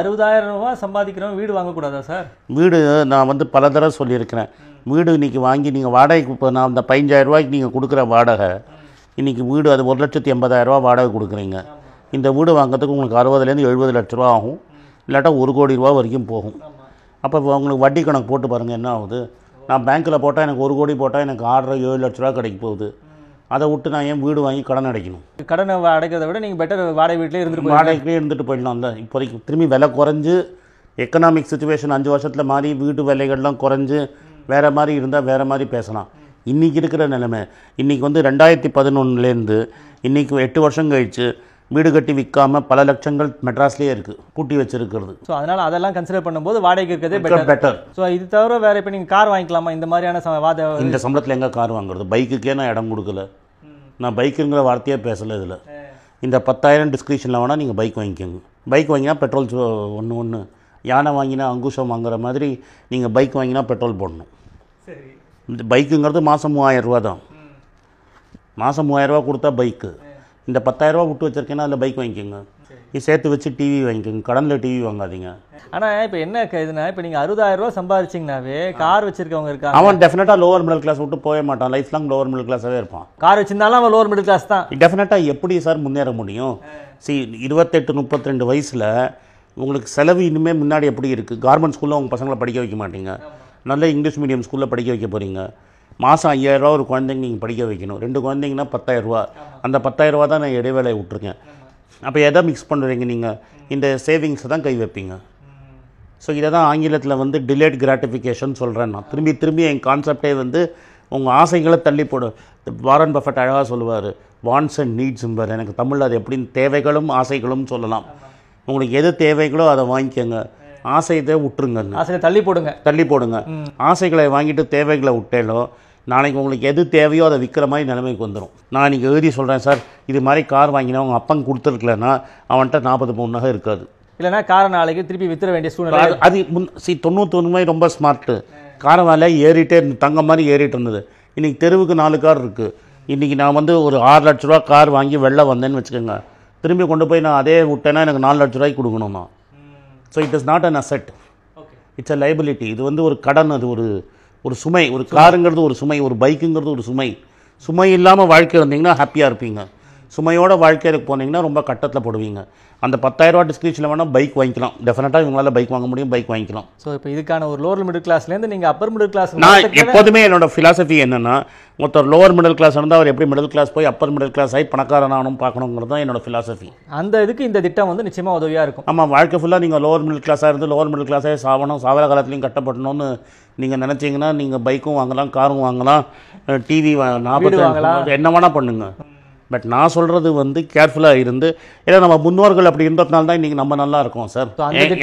அறுபதாயிரம் ரூபா சம்பாதிக்கிறோம் வீடு வாங்கக்கூடாதா சார் வீடு நான் வந்து பல தடவை சொல்லியிருக்கிறேன் வீடு இன்றைக்கி வாங்கி நீங்கள் வாடகைக்கு இப்போ நான் அந்த பதினஞ்சாயிரம் ரூபாய்க்கு நீங்கள் கொடுக்குற வாடகை இன்றைக்கி வீடு அது ஒரு லட்சத்தி ரூபா வாடகை கொடுக்குறீங்க இந்த வீடு வாங்கிறதுக்கு உங்களுக்கு அறுபதுலேருந்து எழுபது லட்ச ரூபா ஆகும் இல்லாட்டா ஒரு கோடி ரூபா வரைக்கும் போகும் அப்போ உங்களுக்கு வட்டி கணக்கு போட்டு பாருங்கள் என்ன ஆகுது நான் பேங்க்கில் போட்டால் எனக்கு ஒரு கோடி போட்டால் எனக்கு ஆறரை ஏழு லட்ச ரூபா கிடைக்க போகுது அதை விட்டு நான் ஏன் வீடு வாங்கி கடன் அடைக்கணும் கடனை அடைக்கிறத விட நீங்கள் பெட்டர் வாடகை வீட்டிலே இருந்துட்டு வாடகைக்குள்ளே இருந்துட்டு போயிடலாம் அந்த இப்போதைக்கு திரும்பி விலை குறைஞ்சு எக்கனாமிக் சுச்சுவேஷன் அஞ்சு வருஷத்தில் மாறி வீட்டு விலைகள்லாம் குறைஞ்சு வேறு மாதிரி இருந்தால் வேறு மாதிரி பேசலாம் இன்றைக்கி இருக்கிற நிலைமை இன்றைக்கி வந்து ரெண்டாயிரத்தி பதினொன்றுலேருந்து இன்றைக்கி எட்டு வருஷம் கழித்து வீடு கட்டி விற்காமல் பல லட்சங்கள் மெட்ராஸ்லேயே இருக்குது பூட்டி வச்சுருக்கிறது ஸோ அதனால் அதெல்லாம் கன்சிடர் பண்ணும்போது வாடகைக்கு இருக்கிறதே பெட்டர் பெட்டர் ஸோ இது தவிர வேறு இப்போ நீங்கள் கார் வாங்கிக்கலாமா இந்த மாதிரியான வாத இந்த சம்பளத்தில் எங்கே கார் வாங்குறது பைக்குக்கே நான் இடம் கொடுக்கல நான் பைக்குங்கிற வார்த்தையே பேசலை இதில் இந்த பத்தாயிரம் டிஸ்கிரிப்ஷனில் வேணால் நீங்கள் பைக் வாங்கிக்கோங்க பைக் வாங்கினா பெட்ரோல் ஒன்று ஒன்று யானை வாங்கினா அங்குஷம் வாங்குற மாதிரி நீங்கள் பைக் வாங்கினா பெட்ரோல் போடணும் இந்த பைக்குங்கிறது மாதம் மூவாயிரம் ரூபா தான் மாதம் மூவாயிரரூவா கொடுத்தா பைக்கு இந்த பத்தாயிரரூபா விட்டு வச்சுருக்கேன்னா அதில் பைக் வாங்கிக்கோங்க இது சேர்த்து வச்சு டிவி வாங்கிக்கோங்க கடனில் டிவி வாங்காதீங்க ஆனால் இப்போ என்ன இதுனா இப்போ நீங்கள் ரூபா சம்பாதிச்சிங்கனாவே கார் வச்சிருக்கவங்க இருக்காங்க அவன் டெஃபினட்டாக லோவர் மிடில் கிளாஸ் விட்டு போக மாட்டான் லைஃப் லாங் லோவர் மிடில் கிளாஸாகவே இருப்பான் கார் வச்சிருந்தாலும் அவன் லோவர் மிடில் கிளாஸ் தான் டெஃபினட்டாக எப்படி சார் முன்னேற முடியும் சி இருபத்தெட்டு முப்பத்தி ரெண்டு வயசில் உங்களுக்கு செலவு இனிமேல் முன்னாடி எப்படி இருக்குது கார்மெண்ட் ஸ்கூலில் உங்கள் பசங்களை படிக்க வைக்க மாட்டீங்க நல்ல இங்கிலீஷ் மீடியம் ஸ்கூலில் படிக்க வைக்க போகிறீங்க மாதம் ஐயாயிரரூவா ஒரு குழந்தைங்க நீங்கள் படிக்க வைக்கணும் ரெண்டு குழந்தைங்கன்னா பத்தாயிரரூவா அந்த பத்தாயிரரூவா தான் நான் இடைவேளை விட்ருக்கேன் அப்போ எதை மிக்ஸ் பண்ணுறீங்க நீங்கள் இந்த சேவிங்ஸை தான் கை வைப்பீங்க ஸோ இதை தான் ஆங்கிலத்தில் வந்து டிலேட் கிராட்டிஃபிகேஷன் சொல்கிறேன் நான் திரும்பி திரும்பி என் கான்செப்டே வந்து உங்கள் ஆசைகளை தள்ளி போட வாரன் பஃபட் அழகாக சொல்லுவார் வான்ஸ் அண்ட் நீட்ஸ் என்பார் எனக்கு தமிழில் அது எப்படின்னு தேவைகளும் ஆசைகளும் சொல்லலாம் உங்களுக்கு எது தேவைகளோ அதை வாங்கிக்கோங்க ஆசையத்தை விட்டுருங்க ஆசையை தள்ளி போடுங்க தள்ளி போடுங்க ஆசைகளை வாங்கிட்டு தேவைகளை விட்டேலோ நாளைக்கு உங்களுக்கு எது தேவையோ அதை விற்கிற மாதிரி நிலைமைக்கு வந்துடும் நான் இன்றைக்கி எழுதி சொல்கிறேன் சார் இது மாதிரி கார் வாங்கினா உங்கள் அப்பன் கொடுத்துருக்கலன்னா அவன்கிட்ட நாற்பது பவுன்னாக இருக்காது இல்லைனா காரை நாளைக்கு திருப்பி விற்ற வேண்டிய சூழ்நிலை அது முன் சி தொண்ணூத்தொன்று மாதிரி ரொம்ப ஸ்மார்ட்டு காரை வேலை ஏறிட்டே இருந்து தங்க மாதிரி ஏறிட்டு இருந்தது இன்றைக்கி தெருவுக்கு நாலு கார் இருக்குது இன்றைக்கி நான் வந்து ஒரு ஆறு லட்ச ரூபா கார் வாங்கி வெளில வந்தேன்னு வச்சுக்கோங்க திரும்பி கொண்டு போய் நான் அதே விட்டேன்னா எனக்கு நாலு லட்ச ரூபாய்க்கு கொடுக்கணும் நான் so it is not an asset it's a liability இது வந்து ஒரு கடன் அது ஒரு ஒரு சுமை ஒரு காருங்கிறது ஒரு சுமை ஒரு பைக்குங்கிறது ஒரு சுமை சுமை இல்லாமல் வாழ்க்கை இருந்தீங்கன்னா ஹாப்பியாக இருப்பீங்க சுமையோட வாழ்க்கையில போனீங்கன்னா ரொம்ப கட்டத்தில் போடுவீங்க அந்த பத்தாயிரரூவா டிஸ்கிரிப்ஷனில் வேணால் பைக் வாங்கிக்கலாம் டெஃபினட்டாக இவங்களால் பைக் வாங்க முடியும் பைக் வாங்கிக்கலாம் ஸோ இப்போ இதுக்கான ஒரு லோவர் மிடில் கிளாஸ்லேருந்து நீங்கள் அப்பர் மிடில் கிளாஸ் நான் எப்போதுமே என்னோட ஃபிலாசபி என்னென்னா ஒருத்தர் லோவர் மிடில் கிளாஸ் இருந்தால் அவர் எப்படி மிடில் கிளாஸ் போய் அப்பர் மிடில் கிளாஸ் ஆகி பணக்காரனானும் பார்க்கணுங்கிறது தான் என்னோட ஃபிலாசபி அந்த இதுக்கு இந்த திட்டம் வந்து நிச்சயமாக உதவியாக இருக்கும் ஆமாம் வாழ்க்கை ஃபுல்லாக நீங்கள் லோவர் மிடில் கிளாஸாக இருந்து லோவர் மிடில் கிளாஸாக சாவணும் சாவர காலத்துலையும் கட்டப்படணும்னு நீங்கள் நினச்சிங்கன்னா நீங்கள் பைக்கும் வாங்கலாம் காரும் வாங்கலாம் டிவி வாங்கலாம் என்ன வேணால் பண்ணுங்கள் பட் நான் சொல்கிறது வந்து கேர்ஃபுல்லாக இருந்து ஏன்னா நம்ம முன்னோர்கள் அப்படி இருந்ததுனால தான் இன்றைக்கி நம்ம நல்லா இருக்கோம் சார்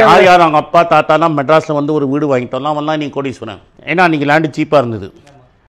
யார் யார் அவங்க அப்பா தாத்தாலாம் மெட்ராஸில் வந்து ஒரு வீடு வாங்கிட்டோம்லாம் அவன்லாம் கோடி கோடீஸ்வரன் ஏன்னா அன்றைக்கி லேண்டு சீப்பாக இருந்தது